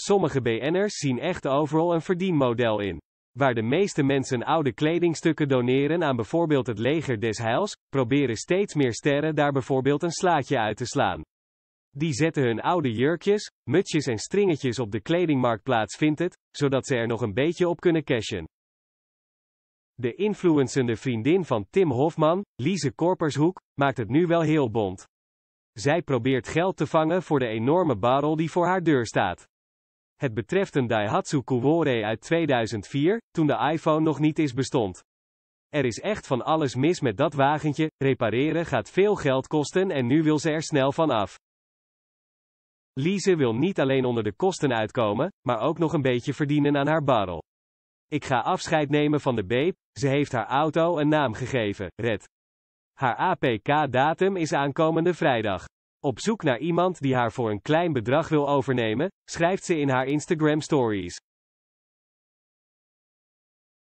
sommige BN'ers zien echt overal een verdienmodel in. Waar de meeste mensen oude kledingstukken doneren aan bijvoorbeeld het leger des heils, proberen steeds meer sterren daar bijvoorbeeld een slaatje uit te slaan. Die zetten hun oude jurkjes, mutsjes en stringetjes op de kledingmarktplaats. vindt het, zodat ze er nog een beetje op kunnen cashen. De influencende vriendin van Tim Hofman, Lise Korpershoek, maakt het nu wel heel bond. Zij probeert geld te vangen voor de enorme barrel die voor haar deur staat. Het betreft een Daihatsu Kuwore uit 2004, toen de iPhone nog niet is bestond. Er is echt van alles mis met dat wagentje, repareren gaat veel geld kosten en nu wil ze er snel van af. Lise wil niet alleen onder de kosten uitkomen, maar ook nog een beetje verdienen aan haar barrel. Ik ga afscheid nemen van de beep, ze heeft haar auto een naam gegeven, Red. Haar APK-datum is aankomende vrijdag. Op zoek naar iemand die haar voor een klein bedrag wil overnemen, schrijft ze in haar Instagram stories.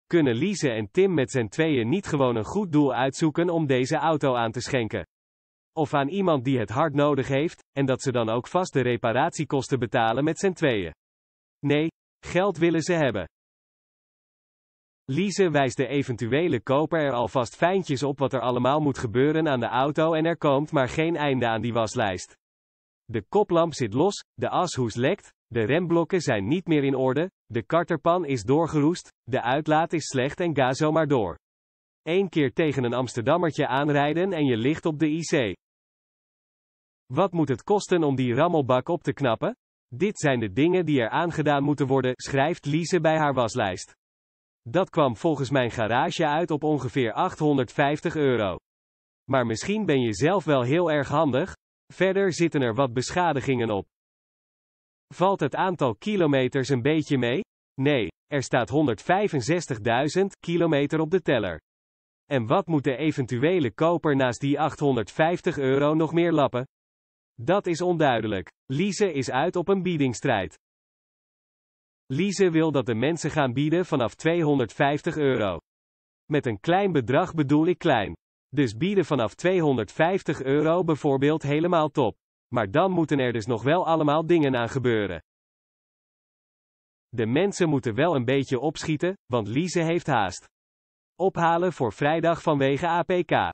Kunnen Lise en Tim met zijn tweeën niet gewoon een goed doel uitzoeken om deze auto aan te schenken? Of aan iemand die het hard nodig heeft, en dat ze dan ook vast de reparatiekosten betalen met zijn tweeën? Nee, geld willen ze hebben. Lise wijst de eventuele koper er alvast fijntjes op wat er allemaal moet gebeuren aan de auto en er komt maar geen einde aan die waslijst. De koplamp zit los, de ashoes lekt, de remblokken zijn niet meer in orde, de karterpan is doorgeroest, de uitlaat is slecht en ga zo maar door. Eén keer tegen een Amsterdammertje aanrijden en je ligt op de IC. Wat moet het kosten om die rammelbak op te knappen? Dit zijn de dingen die er aangedaan moeten worden, schrijft Lise bij haar waslijst. Dat kwam volgens mijn garage uit op ongeveer 850 euro. Maar misschien ben je zelf wel heel erg handig. Verder zitten er wat beschadigingen op. Valt het aantal kilometers een beetje mee? Nee, er staat 165.000 kilometer op de teller. En wat moet de eventuele koper naast die 850 euro nog meer lappen? Dat is onduidelijk. Lise is uit op een biedingstrijd. Lise wil dat de mensen gaan bieden vanaf 250 euro. Met een klein bedrag bedoel ik klein. Dus bieden vanaf 250 euro bijvoorbeeld helemaal top. Maar dan moeten er dus nog wel allemaal dingen aan gebeuren. De mensen moeten wel een beetje opschieten, want Lise heeft haast. Ophalen voor vrijdag vanwege APK.